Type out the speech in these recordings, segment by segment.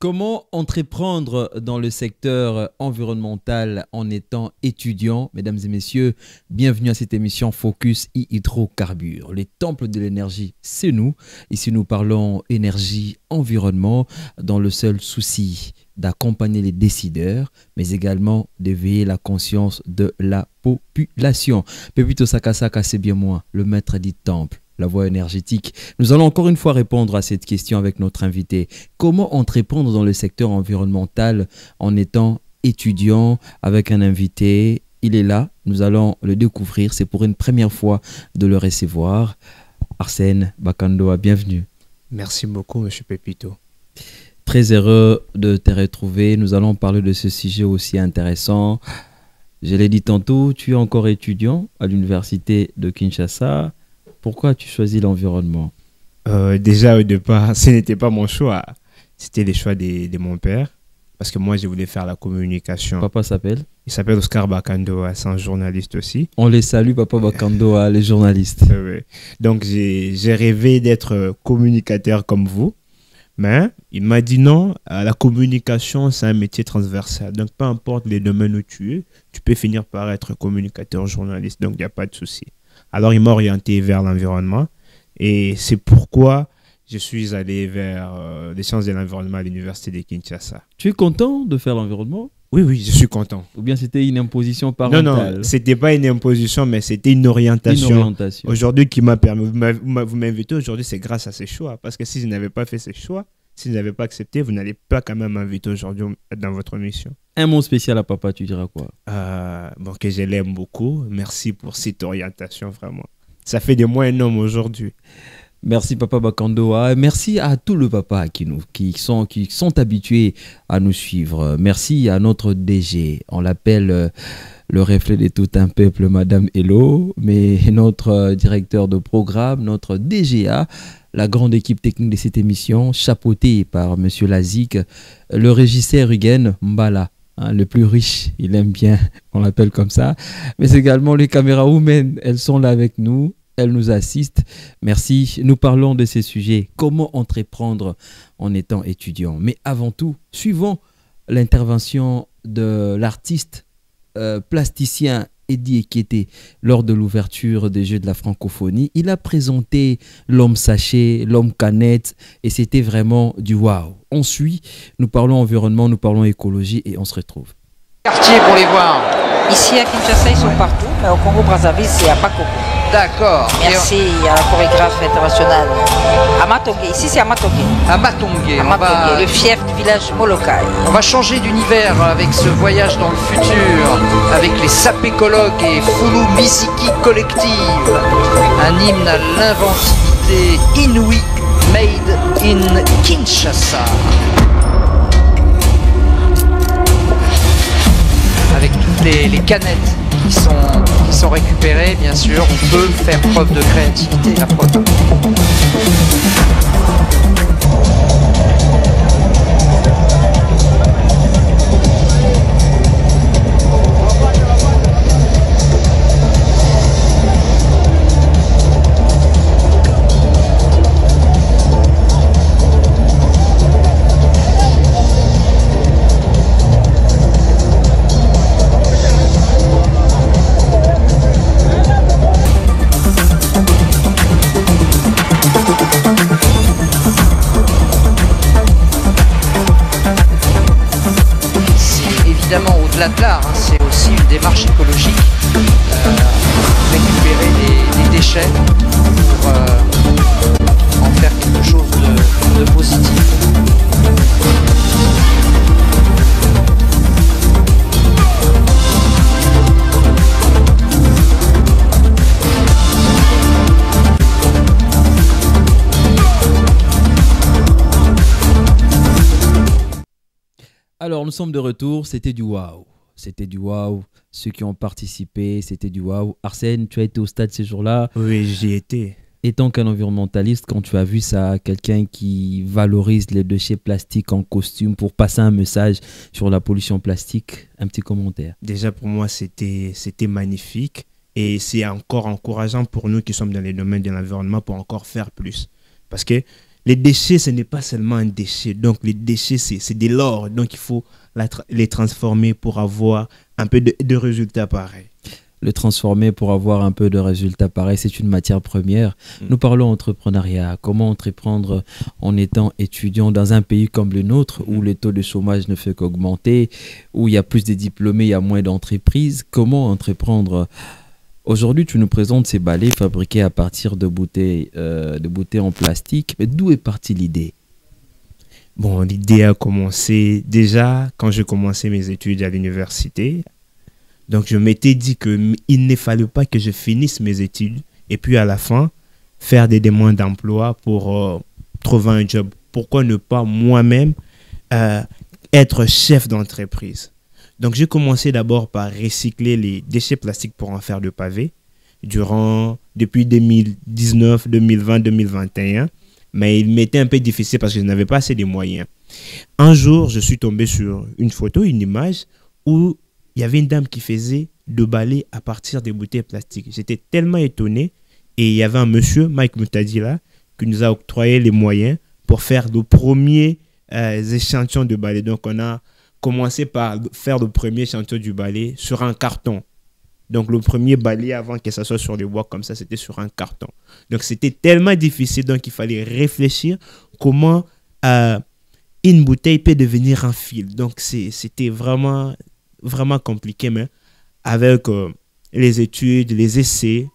Comment entreprendre dans le secteur environnemental en étant étudiant Mesdames et messieurs, bienvenue à cette émission Focus Hydrocarbures, les temples de l'énergie, c'est nous. Ici, nous parlons énergie, environnement, dans le seul souci d'accompagner les décideurs, mais également d'éveiller la conscience de la population. Pepito Sakasaka, c'est bien moi, le maître dit temple la voie énergétique. Nous allons encore une fois répondre à cette question avec notre invité. Comment entreprendre dans le secteur environnemental en étant étudiant avec un invité Il est là, nous allons le découvrir. C'est pour une première fois de le recevoir. Arsène Bakandoa, bienvenue. Merci beaucoup, Monsieur Pepito. Très heureux de te retrouver. Nous allons parler de ce sujet aussi intéressant. Je l'ai dit tantôt, tu es encore étudiant à l'université de Kinshasa. Pourquoi tu choisis l'environnement euh, Déjà, au départ, ce n'était pas mon choix. C'était les choix de, mon père. Parce que moi, je voulais faire la communication. Papa s'appelle Il s'appelle Oscar Bakandoa. C'est un journaliste aussi. On les salue, Papa Bakandoa, les journalistes. Donc, j'ai rêvé d'être communicateur comme vous. Mais il m'a dit non, euh, la communication, c'est un métier transversal. Donc, peu importe les domaines où tu es, tu peux finir par être communicateur, journaliste. Donc, il n'y a pas de souci. Alors, il m'a orienté vers l'environnement. Et c'est pourquoi je suis allé vers euh, les sciences de l'environnement à l'université de Kinshasa. Tu es content de faire l'environnement Oui, oui, je suis content. Ou bien c'était une imposition parentale Non, non, c'était pas une imposition, mais c'était une orientation. Une orientation. Aujourd'hui, qui m'a permis, vous m'invitez aujourd'hui, c'est grâce à ces choix. Parce que si je n'avais pas fait ces choix, si vous n'avez pas accepté, vous n'allez pas quand même inviter aujourd'hui dans votre mission. Un mot spécial à papa, tu diras quoi euh, Bon, que je l'aime beaucoup. Merci pour cette orientation, vraiment. Ça fait de moi un homme aujourd'hui. Merci Papa Bakandoa. Ah, merci à tout le papa qui, nous, qui, sont, qui sont habitués à nous suivre. Merci à notre DG. On l'appelle euh, le reflet de tout un peuple, Madame Hello, mais notre euh, directeur de programme, notre DGA, la grande équipe technique de cette émission, chapeautée par M. Lazik, le régisseur Hugen Mbala. Hein, le plus riche, il aime bien, on l'appelle comme ça. Mais également les caméras women, elles sont là avec nous, elles nous assistent. Merci. Nous parlons de ces sujets, comment entreprendre en étant étudiant. Mais avant tout, suivons l'intervention de l'artiste euh, plasticien Eddie était lors de l'ouverture des Jeux de la francophonie. Il a présenté l'homme sachet, l'homme canette, et c'était vraiment du waouh. On suit, nous parlons environnement, nous parlons écologie, et on se retrouve. Quartier pour les voir. Ici à Kinshasa, ils sont partout, mais au Congo-Brazzaville, c'est à Pakoko. D'accord. Merci à la chorégraphe internationale. Amatongé, ici c'est Amatongé. Amatongé, le fief du village Molokai. On va changer d'univers avec ce voyage dans le futur, avec les sapécologues et Fulu Misiki Collective. Un hymne à l'inventivité inouï made in Kinshasa. Avec toutes les canettes qui sont récupérer bien sûr, on peut faire preuve de créativité. Alors, nous sommes de retour. C'était du waouh. C'était du waouh. Ceux qui ont participé, c'était du waouh. Arsène, tu as été au stade ces jours-là. Oui, j'y étais. tant qu'un environnementaliste, quand tu as vu ça, quelqu'un qui valorise les déchets plastiques en costume pour passer un message sur la pollution plastique, un petit commentaire. Déjà, pour moi, c'était magnifique. Et c'est encore encourageant pour nous qui sommes dans les domaines de l'environnement pour encore faire plus. Parce que les déchets, ce n'est pas seulement un déchet. Donc, les déchets, c'est de l'or. Donc, il faut les transformer pour avoir un peu de, résultats pareils le transformer pour avoir un peu de résultats pareils. C'est une matière première. Mm. Nous parlons entrepreneuriat. Comment entreprendre en étant étudiant dans un pays comme le nôtre où mm. le taux de chômage ne fait qu'augmenter, où il y a plus de diplômés, il y a moins d'entreprises Comment entreprendre Aujourd'hui, tu nous présentes ces balais fabriqués à partir de bouteilles, euh, de bouteilles en plastique. Mais d'où est partie l'idée Bon, l'idée a commencé déjà quand j'ai commencé mes études à l'université. Donc, je m'étais dit qu'il ne fallait pas que je finisse mes études et puis à la fin, faire des demandes d'emploi pour euh, trouver un job. Pourquoi ne pas moi-même euh, être chef d'entreprise donc j'ai commencé d'abord par recycler les déchets plastiques pour en faire de pavés durant depuis 2019, 2020, 2021, mais il m'était un peu difficile parce que je n'avais pas assez de moyens. Un jour, je suis tombé sur une photo, une image où il y avait une dame qui faisait de balais à partir des bouteilles plastiques. J'étais tellement étonné et il y avait un monsieur, Mike Mutadila, qui nous a octroyé les moyens pour faire le premier échantillons euh, échantillon de balais. Donc on a commencer par faire le premier chanteur du ballet sur un carton. Donc le premier ballet avant que ça soit sur les bois comme ça, c'était sur un carton. Donc c'était tellement difficile, donc il fallait réfléchir comment euh, une bouteille peut devenir un fil. Donc c'était vraiment, vraiment compliqué, mais avec euh, les études, les essais,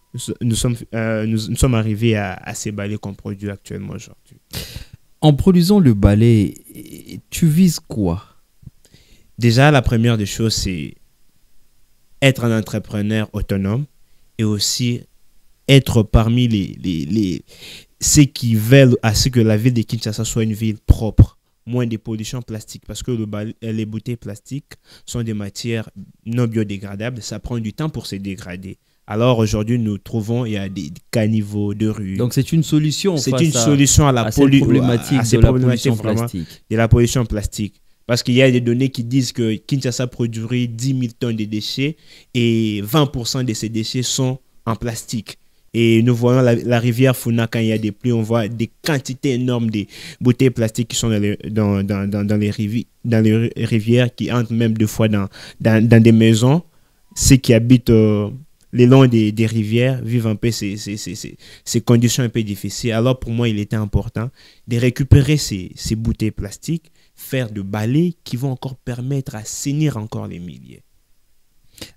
nous sommes, euh, nous, sommes arrivés à, à ces ballets qu'on produit actuellement aujourd'hui. En produisant le ballet, tu vises quoi Déjà, la première des choses, c'est être un entrepreneur autonome et aussi être parmi les, les, ceux qui veulent à ce que la ville de Kinshasa soit une ville propre, moins de pollution plastique, parce que les bouteilles plastiques sont des matières non biodégradables, ça prend du temps pour se dégrader. Alors aujourd'hui, nous trouvons il y a des caniveaux de rue. Donc c'est une solution. C'est une à, solution à la problématique, de, la pollution de la pollution plastique. Parce qu'il y a des données qui disent que Kinshasa produirait 10 000 tonnes de déchets et 20% de ces déchets sont en plastique. Et nous voyons la, rivière Funa, quand il y a des pluies, on voit des quantités énormes de bouteilles plastiques qui sont dans les, dans, dans, les, rivi, dans les rivières, qui entrent même deux fois dans, dans, des maisons. Ceux qui habitent euh, le les longs des, des, rivières vivent un peu ces, ces, conditions un peu difficiles. Alors pour moi, il était important de récupérer ces, ces bouteilles plastiques faire de balais qui vont encore permettre à saigner encore les milliers.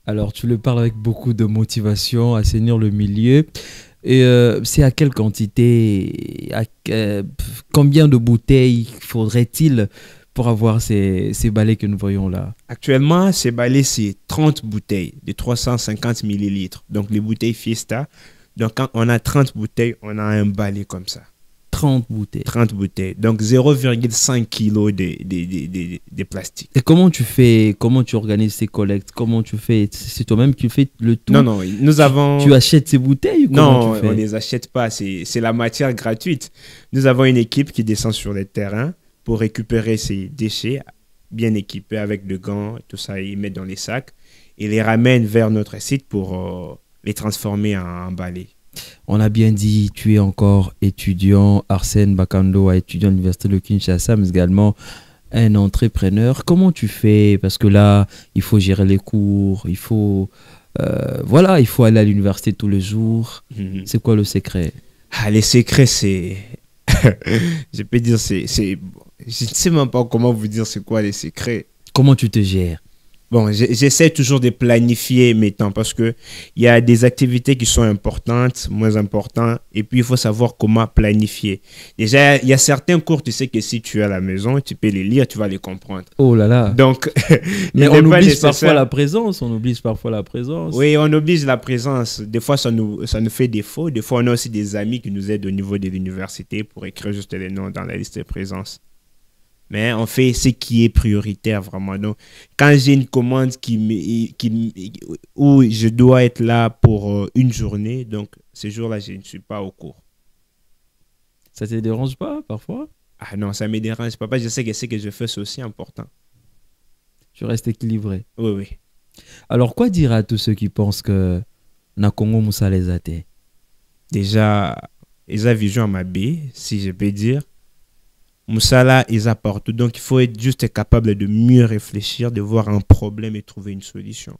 Alors, tu le parles avec beaucoup de motivation, à saigner le milieu. Et euh, c'est à quelle quantité, combien de bouteilles faudrait-il pour avoir ces, ces, balais que nous voyons là Actuellement, ces balais, c'est 30 bouteilles de 350 millilitres. Donc, les bouteilles Fiesta. Donc, quand on a 30 bouteilles, on a un balai comme ça. 30 bouteilles. 30 bouteilles. Donc 0,5 kg de, de, de, de, plastique. Et comment tu fais, comment tu organises ces collectes Comment tu fais C'est toi-même qui fais le tout Non, non, nous avons... Tu, achètes ces bouteilles Non, on ne les achète pas, c'est la matière gratuite. Nous avons une équipe qui descend sur les terrains pour récupérer ces déchets bien équipés avec des gants, tout ça, ils mettent dans les sacs et les ramènent vers notre site pour euh, les transformer en, en balais. On a bien dit, tu es encore étudiant. Arsène Bakando a étudiant à l'Université de Kinshasa, mais également un entrepreneur. Comment tu fais Parce que là, il faut gérer les cours, il faut... Euh, voilà, il faut aller à l'université tous les jours. Mhm. C'est quoi le secret ah, Les secrets, c'est... Je peux dire, c'est... Je ne sais même pas comment vous dire c'est quoi les secrets. Comment tu te gères bon, j'essaie toujours de planifier mes temps parce que il y a des activités qui sont importantes, moins importantes, et puis il faut savoir comment planifier. Déjà, il y a certains cours, tu sais que si tu es à la maison, tu peux les lire, tu vas les comprendre. Oh là là. Donc, mais on oublie parfois la présence, on oublie parfois la présence. Oui, on oblige la présence. Des fois, ça nous, ça nous fait défaut. Des fois, on a aussi des amis qui nous aident au niveau de l'université pour écrire juste les noms dans la liste de présence. Mais on fait ce qui est prioritaire vraiment. Donc, quand j'ai une commande qui, qui, où je dois être là pour euh, une journée, donc ce jour-là, je ne suis pas au cours. Ça te dérange pas parfois Ah non, ça me dérange pas. Je sais que ce que je fais, c'est aussi important. je reste équilibré. Oui, oui. Alors, quoi dire à tous ceux qui pensent que Nakongo Moussa les a Déjà, ils ont vision à ma si je peux dire. Moussala, ils apportent. Donc, il faut être juste capable de mieux réfléchir, de voir un problème et trouver une solution.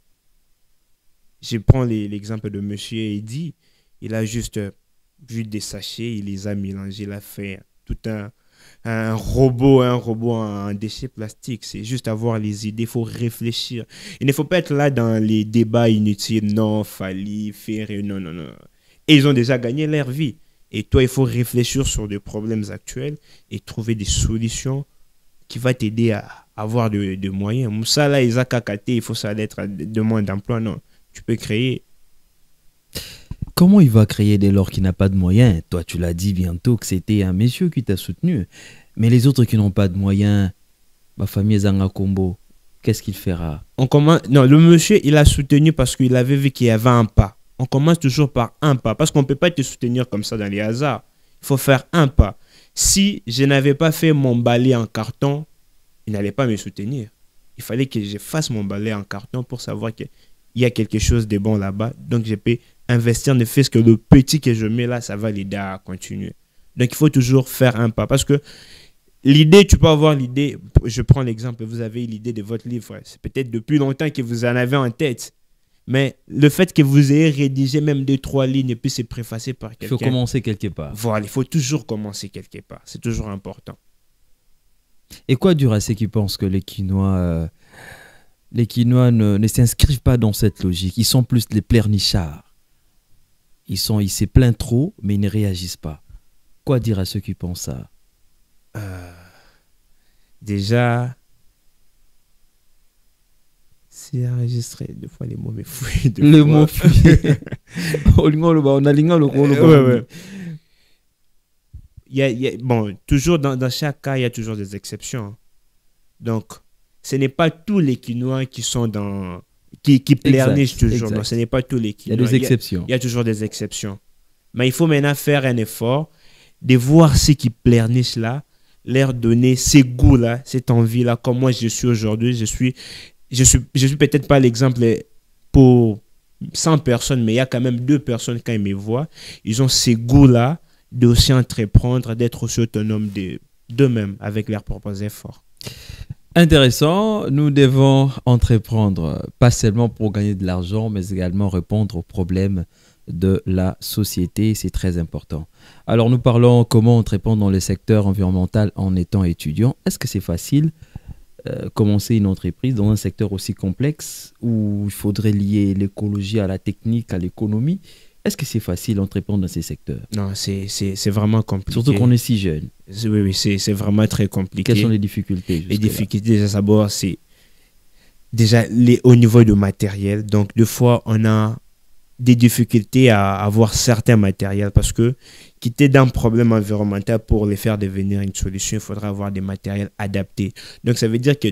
Je prends l'exemple de Monsieur Eddy. Il a juste euh, vu des sachets, il les a mélangés, il a fait tout un, un robot, un robot en déchets plastiques. C'est juste avoir les idées, il faut réfléchir. Il ne faut pas être là dans les débats inutiles. Non, fallait faire. Non, non, non. Et ils ont déjà gagné leur vie. Et toi, il faut réfléchir sur des problèmes actuels et trouver des solutions qui va t'aider à avoir de, moyens. il a il faut ça d'être à demande d'emploi. Non, tu peux créer. Comment il va créer dès lors qu'il n'a pas de moyens Toi, tu l'as dit bientôt que c'était un monsieur qui t'a soutenu. Mais les autres qui n'ont pas de moyens, ma famille Zanga Combo, qu'est-ce qu'il fera Non, le monsieur, il a soutenu parce qu'il avait vu qu'il y avait un pas on commence toujours par un pas. Parce qu'on ne peut pas te soutenir comme ça dans les hasards. Il faut faire un pas. Si je n'avais pas fait mon balai en carton, il n'allait pas me soutenir. Il fallait que je fasse mon balai en carton pour savoir qu'il y a quelque chose de bon là-bas. Donc, je peux investir, ne fait ce que le petit que je mets là, ça va l'aider à continuer. Donc, il faut toujours faire un pas. Parce que l'idée, tu peux avoir l'idée, je prends l'exemple, vous avez l'idée de votre livre. C'est peut-être depuis longtemps que vous en avez en tête mais le fait que vous ayez rédigé même deux, trois lignes et puis c'est préfacé par quelqu'un. Il faut commencer quelque part. Voilà, il faut toujours commencer quelque part. C'est toujours important. Et quoi dire à ceux qui pensent que les Quinois, euh, les Quinois ne, s'inscrivent pas dans cette logique Ils sont plus les pleurnichards. Ils sont, ils se plaignent trop, mais ils ne réagissent pas. Quoi dire à ceux qui pensent ça euh, Déjà, j'ai enregistré. deux fois, les mauvais fruits. Les mauvais mots bah, on a l'ingolo. le gros bon, toujours dans, dans, chaque cas, il y a toujours des exceptions. Donc, ce n'est pas tous les Quinois qui sont dans. qui, qui toujours. Non, ce n'est pas tous les Quinois. Il y a des exceptions. Il y a, toujours des exceptions. Mais il faut maintenant faire un effort de voir ceux qui plairnissent là, leur donner ces goûts-là, cette envie-là, comme moi je suis aujourd'hui, je suis je suis, suis peut-être pas l'exemple pour 100 personnes, mais il y a quand même deux personnes quand ils me voient, ils ont ces goûts-là de entreprendre, d'être aussi autonomes d'eux-mêmes avec leurs propres efforts. Intéressant, nous devons entreprendre, pas seulement pour gagner de l'argent, mais également répondre aux problèmes de la société, c'est très important. Alors nous parlons comment entreprendre dans le secteur environnemental en étant étudiant. Est-ce que c'est facile euh, commencer une entreprise dans un secteur aussi complexe où il faudrait lier l'écologie à la technique, à l'économie. Est-ce que c'est facile d'entreprendre dans ces secteurs Non, c'est vraiment compliqué. Surtout qu'on est si jeune. Oui, oui, c'est vraiment très compliqué. Quelles sont les difficultés Les difficultés, déjà, d'abord, c'est déjà les, au niveau de matériel. Donc, deux fois, on a des difficultés à avoir certains matériels parce que quitter d'un problème environnemental pour les faire devenir une solution, il faudra avoir des matériels adaptés. Donc ça veut dire que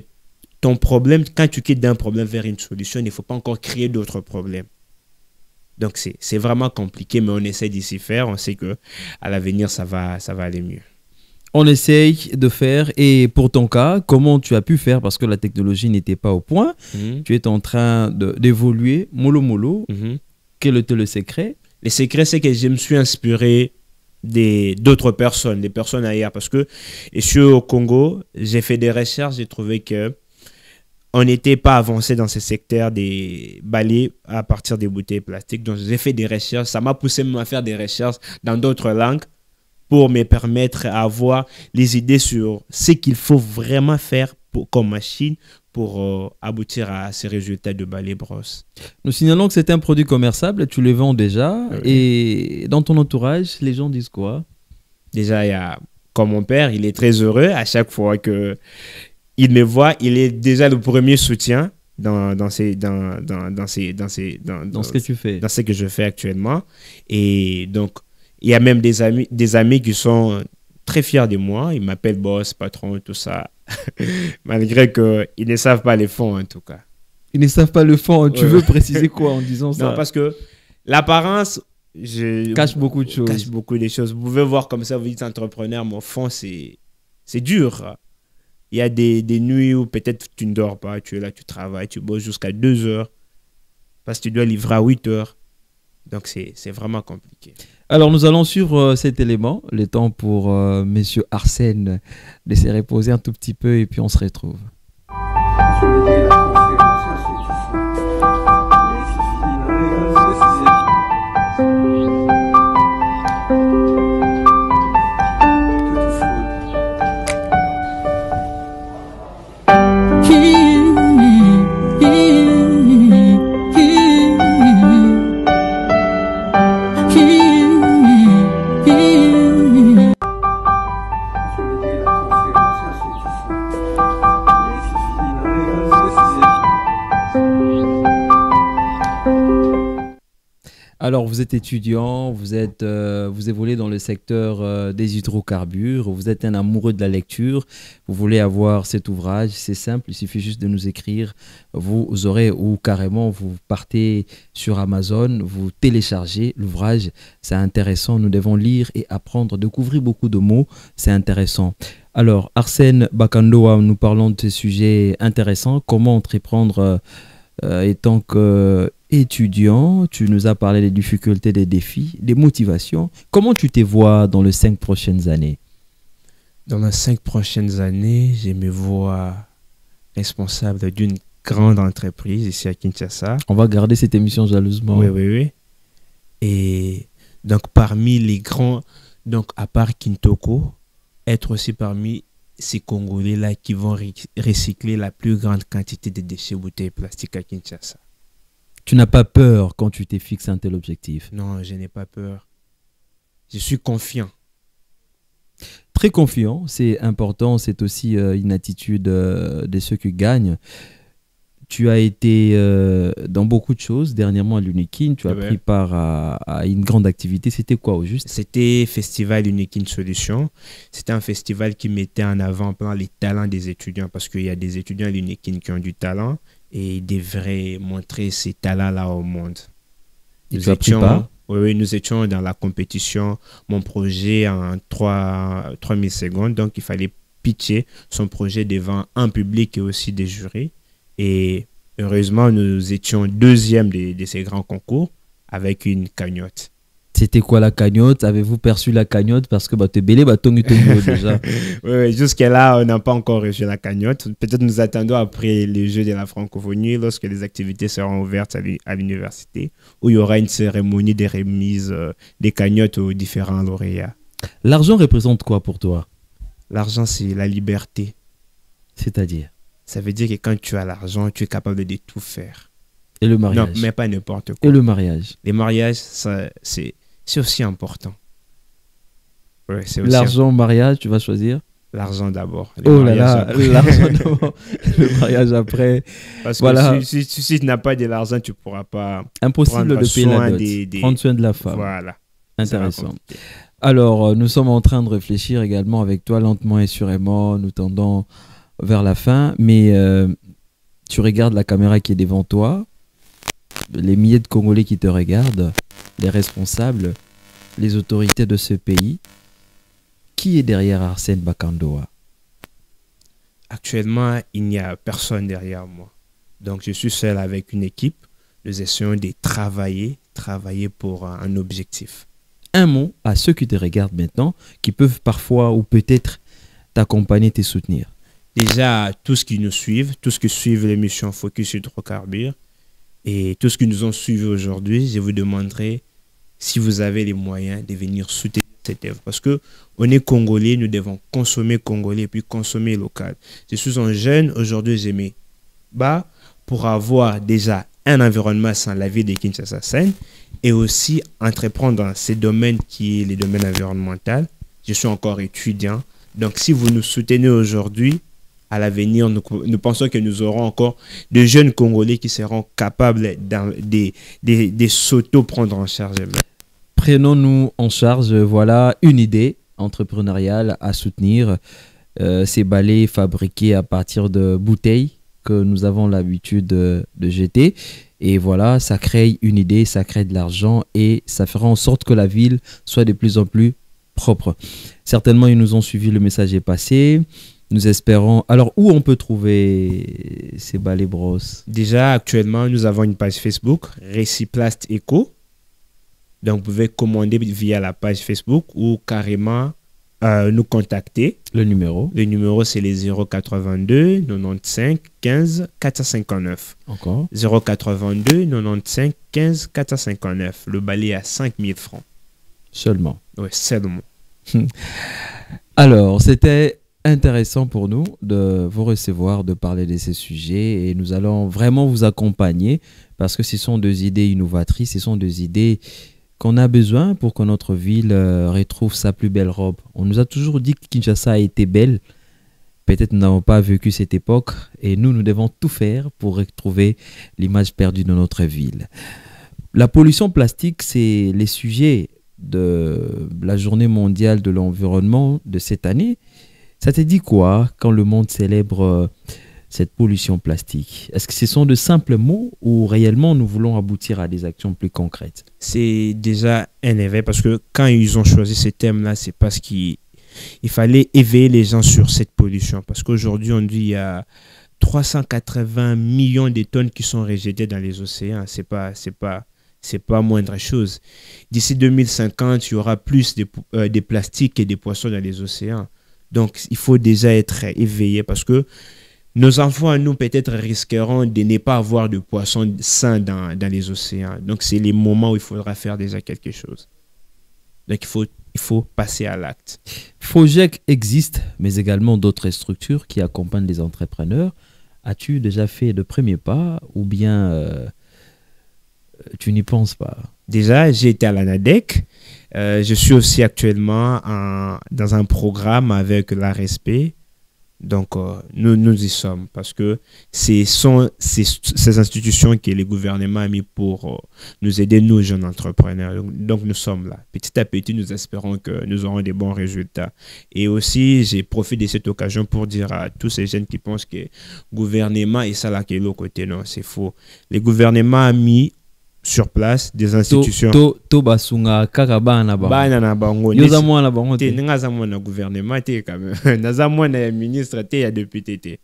ton problème, quand tu quittes d'un problème vers une solution, il ne faut pas encore créer d'autres problèmes. Donc c'est vraiment compliqué, mais on essaie d'y s'y faire. On sait que à l'avenir, ça va, ça va aller mieux. On essaye de faire. Et pour ton cas, comment tu as pu faire Parce que la technologie n'était pas au point. Mhm. Tu es en train d'évoluer, mollo mollo, mhm quel était le secret Le secret, c'est que je me suis inspiré d'autres personnes, des personnes ailleurs. Parce que je suis au Congo, j'ai fait des recherches, j'ai trouvé que on n'était pas avancé dans ce secteur des balais à partir des bouteilles plastiques. Donc j'ai fait des recherches, ça m'a poussé à faire des recherches dans d'autres langues pour me permettre d'avoir les idées sur ce qu'il faut vraiment faire pour, comme machine pour euh, aboutir à ces résultats de balai brosse. Nous signalons que c'est un produit commerçable, tu le vends déjà. Et dans ton entourage, les gens disent quoi Déjà, il y a, comme mon père, il est très heureux à chaque fois que il me voit, il est déjà le premier soutien dans, ces, dans, ces, dans, ce que tu fais. Dans ce que je fais actuellement. Et donc, il y a même des amis, des amis qui sont euh, très fiers de moi. Ils m'appellent boss, patron, tout ça. Malgré qu'ils ne savent pas les fonds, en tout cas. Ils ne savent pas le fond. Tu veux préciser quoi en disant ça parce que l'apparence je... cache beaucoup de choses. Cache beaucoup de choses. Vous pouvez voir comme ça, vous dites entrepreneur, mais au fond, c'est dur. Il y a des, nuits où peut-être tu ne dors pas, tu es là, tu travailles, tu bosses jusqu'à 2 heures parce que tu dois livrer à 8 heures. Donc c'est vraiment compliqué. Alors, nous allons suivre euh, cet élément. Le temps pour M. Euh, Monsieur Arsène de se reposer un tout petit peu et puis on se retrouve. vous êtes étudiant, vous, êtes, euh, vous évoluez dans le secteur euh, des hydrocarbures, vous êtes un amoureux de la lecture, vous voulez avoir cet ouvrage, c'est simple, il suffit juste de nous écrire. Vous aurez ou carrément vous partez sur Amazon, vous téléchargez l'ouvrage, c'est intéressant, nous devons lire et apprendre, découvrir beaucoup de mots, c'est intéressant. Alors, Arsène Bakandoa, nous parlons de ce sujet intéressant, comment entreprendre euh, et étant que étudiant, tu nous as parlé des difficultés, des défis, des motivations. Comment tu te vois dans les cinq prochaines années Dans les cinq prochaines années, je me vois responsable d'une grande entreprise ici à Kinshasa. On va garder cette émission jalousement. Oui, oui, oui. Et donc parmi les grands, donc à part Kintoko, être aussi parmi ces Congolais-là qui vont recycler la plus grande quantité de déchets bouteilles plastiques à Kinshasa. Tu n'as pas peur quand tu t'es fixé un tel objectif Non, je n'ai pas peur. Je suis confiant. Très confiant, c'est important, c'est aussi euh, une attitude euh, de ceux qui gagnent. Tu as été euh, dans beaucoup de choses, dernièrement à l'Unikin, tu as pris part à, une grande activité. C'était quoi au juste C'était Festival Unikin Solutions. C'était un festival qui mettait en avant les talents des étudiants parce qu'il y a des étudiants à l'Unikin qui ont du talent, et il devrait montrer ses talents-là au monde. nous étions, oui, oui, nous étions dans la compétition, mon projet en 3, 3000 secondes, donc il fallait pitcher son projet devant un public et aussi des jurés. Et heureusement, nous étions deuxième de, de ces grands concours avec une cagnotte. C'était quoi la cagnotte Avez-vous perçu la cagnotte Parce que bah, es belé, bah, ton tongu déjà. oui, jusqu'à là, on n'a pas encore reçu la cagnotte. Peut-être nous attendons après les Jeux de la francophonie, lorsque les activités seront ouvertes à l'université, où il y aura une cérémonie des remise euh, des cagnottes aux différents lauréats. L'argent représente quoi pour toi L'argent, c'est la liberté. C'est-à-dire Ça veut dire que quand tu as l'argent, tu es capable de tout faire. Et le mariage. Non, mais pas n'importe quoi. Et le mariage. Les mariages, c'est c'est aussi important. l'argent, au mariage, tu vas choisir L'argent d'abord. Oh là là, l'argent d'abord, le mariage après. Parce que si, tu n'as pas de l'argent, tu ne pourras pas. Impossible de la Prendre soin de la femme. Voilà. Intéressant. Alors, euh, nous sommes en train de réfléchir également avec toi, lentement et sûrement, nous tendons vers la fin, mais euh, tu regardes la caméra qui est devant toi, les milliers de Congolais qui te regardent les responsables, les autorités de ce pays. Qui est derrière Arsène Bakandoa Actuellement, il n'y a personne derrière moi. Donc, je suis seul avec une équipe. Nous essayons de travailler, travailler pour un objectif. Un mot à ceux qui te regardent maintenant, qui peuvent parfois ou peut-être t'accompagner, te soutenir. Déjà, tous qui nous suivent, tous qui suivent l'émission Focus Hydrocarbures et tous qui nous ont suivis aujourd'hui, je vous demanderai si vous avez les moyens de venir soutenir cette œuvre. Parce que on est congolais, nous devons consommer congolais et puis consommer local. Je suis un jeune, aujourd'hui j'aimais bas pour avoir déjà un environnement sans la vie de Kinshasa saine et aussi entreprendre dans ces domaines qui est les domaines environnementaux. Je suis encore étudiant. Donc si vous nous soutenez aujourd'hui, à l'avenir, nous, pensons que nous aurons encore de jeunes Congolais qui seront capables de, de s'auto-prendre en charge prenons-nous en charge, voilà, une idée entrepreneuriale à soutenir. Euh, ces balais fabriqués à partir de bouteilles que nous avons l'habitude de, jeter. Et voilà, ça crée une idée, ça crée de l'argent et ça fera en sorte que la ville soit de plus en plus propre. Certainement, ils nous ont suivi, le message est passé. Nous espérons. Alors, où on peut trouver ces balais brosses Déjà, actuellement, nous avons une page Facebook, Réciplast Eco. Donc, vous pouvez commander via la page Facebook ou carrément euh, nous contacter. Le numéro Le numéro, c'est les 082 95 15 459. Encore 082 95 15 459. Le balai à 5000 francs. Seulement Oui, seulement. Alors, c'était intéressant pour nous de vous recevoir, de parler de ces sujets et nous allons vraiment vous accompagner parce que ce sont deux idées innovatrices, ce sont deux idées qu'on a besoin pour que notre ville euh, retrouve sa plus belle robe. On nous a toujours dit que Kinshasa a été belle. Peut-être nous n'avons pas vécu cette époque et nous, nous devons tout faire pour retrouver l'image perdue de notre ville. La pollution plastique, c'est les sujets de la journée mondiale de l'environnement de cette année. Ça te dit quoi quand le monde célèbre euh, cette pollution plastique Est-ce que ce sont de simples mots ou réellement nous voulons aboutir à des actions plus concrètes C'est déjà un éveil parce que quand ils ont choisi ces thèmes-là, c'est parce qu'il fallait éveiller les gens sur cette pollution. Parce qu'aujourd'hui, on dit il y a 380 millions de tonnes qui sont rejetées dans les océans. C'est pas, c'est pas, c'est pas moindre chose. D'ici 2050, il y aura plus de, euh, des plastiques et des poissons dans les océans. Donc, il faut déjà être éveillé parce que nos enfants, nous, peut-être risqueront de ne pas avoir de poissons sains dans, les océans. Donc, c'est les moments où il faudra faire déjà quelque chose. Donc, il faut, il faut passer à l'acte. FOGEC existe, mais également d'autres structures qui accompagnent les entrepreneurs. As-tu déjà fait de premiers pas ou bien euh, tu n'y penses pas Déjà, j'ai été à l'ANADEC. Euh, je suis aussi actuellement dans un programme avec la l'ARSP donc, euh, nous, nous y sommes parce que ce sont ces, institutions que le gouvernement a mis pour euh, nous aider, nous, jeunes entrepreneurs. Donc, nous sommes là. Petit à petit, nous espérons que nous aurons des bons résultats. Et aussi, j'ai profité de cette occasion pour dire à tous ces jeunes qui pensent que le gouvernement est ça là qui est l'autre côté. Non, c'est faux. Le gouvernement a mis sur place des institutions to, to, basunga kaka bana ba bana na bango yo za mwana bango te ninga za mwana gouvernement te quand même na mwana ministre te ya député te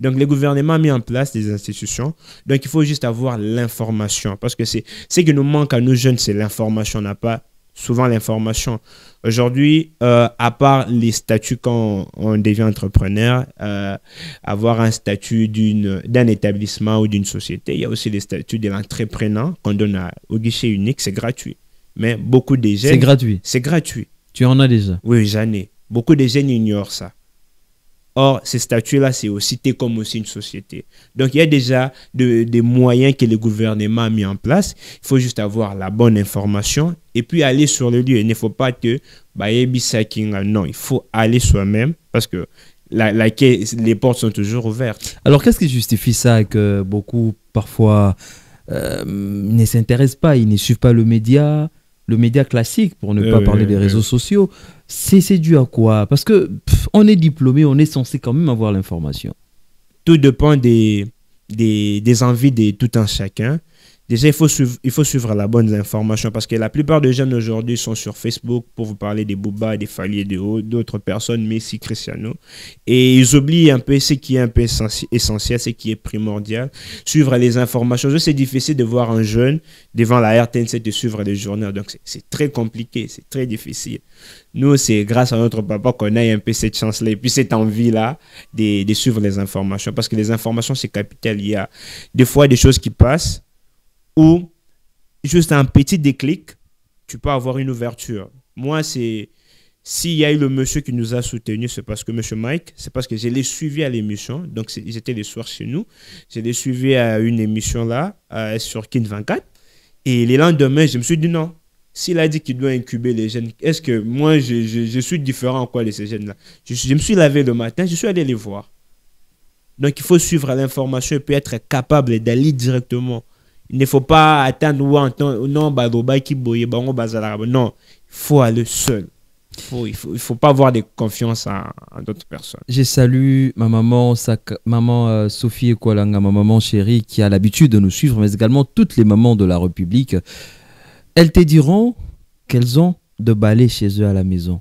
donc le gouvernement a mis en place des institutions donc il faut juste avoir l'information parce que c'est ce qui nous manque à nous jeunes c'est l'information on n'a pas souvent l'information. Aujourd'hui, euh, à part les statuts quand on, devient entrepreneur, euh, avoir un statut d'un établissement ou d'une société, il y a aussi les statuts de l'entrepreneur qu'on donne au guichet unique, c'est gratuit. Mais beaucoup de jeunes... C'est gratuit. C'est gratuit. Tu en as déjà. Oui, j'en ai. Beaucoup de jeunes ignorent ça. Or, ces statuts-là, c'est aussi comme aussi une société. Donc, il y a déjà des moyens que le gouvernement a mis en place. Il faut juste avoir la bonne information et puis aller sur le lieu. Il ne faut pas que bah, non, il faut aller soi-même parce que la, les portes sont toujours ouvertes. Alors, qu'est-ce qui justifie ça que beaucoup, parfois, euh, ne s'intéressent pas, ils ne suivent pas le média le média classique, pour ne eh pas parler eh des réseaux sociaux, c'est dû à quoi Parce que on est diplômé, on est censé quand même avoir l'information. Tout dépend des, des, envies de tout un chacun. Déjà, il faut, suivre, la bonne information parce que la plupart des jeunes aujourd'hui sont sur Facebook pour vous parler des Boba, des haut, d'autres personnes, Messi, Cristiano. Et ils oublient un peu ce qui est un peu essentiel, ce qui est primordial. Suivre les informations. C'est difficile de voir un jeune devant la RTNC de suivre les journaux. Donc, c'est très compliqué, c'est très difficile. Nous, c'est grâce à notre papa qu'on a un peu cette chance-là et puis cette envie-là de, de suivre les informations parce que les informations, c'est capital. Il y a des fois des choses qui passent ou juste un petit déclic, tu peux avoir une ouverture. Moi, c'est s'il y a eu le monsieur qui nous a soutenus, c'est parce que monsieur Mike, c'est parce que j'ai l'ai suivi à l'émission. Donc, ils étaient les soirs chez nous. J'ai les suivi à une émission là, sur Kin 24. Et les lendemain, je me suis dit non. S'il a dit qu'il doit incuber les jeunes, est-ce que moi, je, suis différent quoi de ces jeunes-là je, me suis lavé le matin, je suis allé les voir. Donc, il faut suivre l'information et puis être capable d'aller directement il ne faut pas attendre ou entendre non bah, bah, Non, il faut aller seul. Faut, il faut, il faut pas avoir de confiance à, d'autres personnes. j'ai salué ma maman, sa, maman euh, Sophie Kualanga, ma maman chérie qui a l'habitude de nous suivre, mais également toutes les mamans de la République. Elles te diront qu'elles ont de balais chez eux à la maison.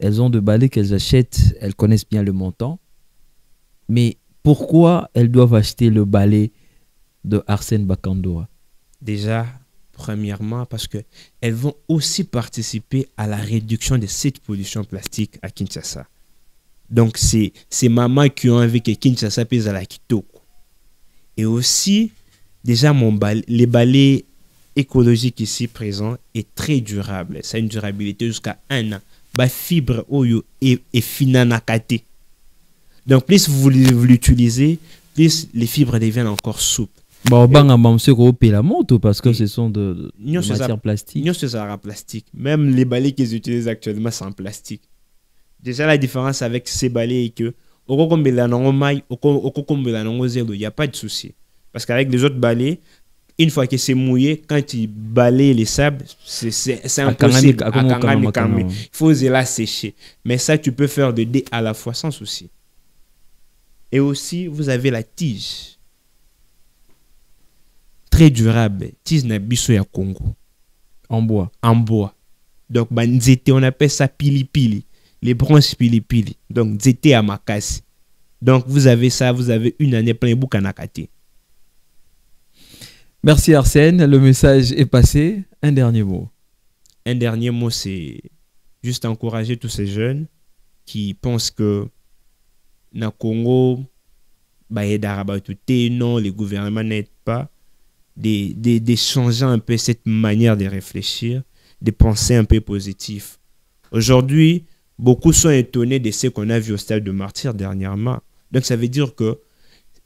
Elles ont de balais qu'elles achètent, elles connaissent bien le montant. Mais pourquoi elles doivent acheter le balai de Arsène Bakandoura. Déjà, premièrement, parce que elles vont aussi participer à la réduction de cette pollution plastique à Kinshasa. Donc, c'est ces mamans qui ont envie que Kinshasa pèse à la Et aussi, déjà, mon bal, les balais écologiques ici présents est très durable. Ça a une durabilité jusqu'à un an. Bah, fibre oyo et, et Donc, plus vous l'utilisez, plus les fibres deviennent encore souples. Bon, bah, bang, bang, c'est qui la moto parce que ce sont de, de, de matières en plastique. Même les balais qu'ils utilisent actuellement, sont en plastique. Déjà, la différence avec ces balais est que, il n'y a pas de souci. Parce qu'avec les autres balais, une fois que c'est mouillé, quand ils balayent les sables, c'est impossible. Il faut la sécher. Mais ça, tu peux faire des dés à la fois sans souci. Et aussi, vous avez la tige durable tis na ya Congo en bois en bois donc ben bah, zété, on appelle ça pili pili les branches pili donc à à donc vous avez ça vous avez une année plein boukanakate Merci Arsène, le message est passé. Un dernier mot. Un dernier mot, c'est juste encourager tous ces jeunes qui pensent que na Congo, bah, non, le gouvernement n'aide pas de, changer un peu cette manière de réfléchir, de penser un peu positif. Aujourd'hui, beaucoup sont étonnés de ce qu'on a vu au stade de martyr dernièrement. Donc ça veut dire que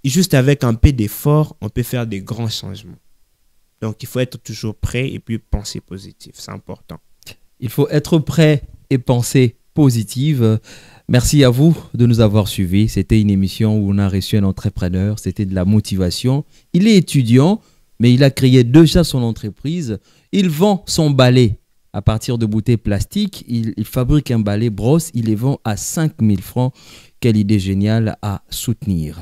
juste avec un peu d'effort, on peut faire des grands changements. Donc il faut être toujours prêt et puis penser positif, c'est important. Il faut être prêt et penser positive. Merci à vous de nous avoir suivis. C'était une émission où on a reçu un entrepreneur, c'était de la motivation. Il est étudiant, mais il a créé déjà son entreprise. Il vend son balai à partir de bouteilles plastiques. Il, fabrique un balai brosse, il les vend à 5000 francs. Quelle idée géniale à soutenir.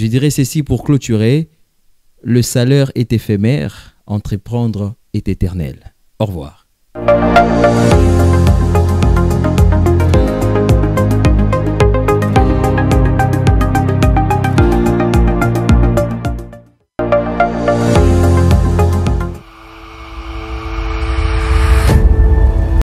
Je dirais ceci pour clôturer. Le salaire est éphémère, entreprendre est éternel. Au revoir.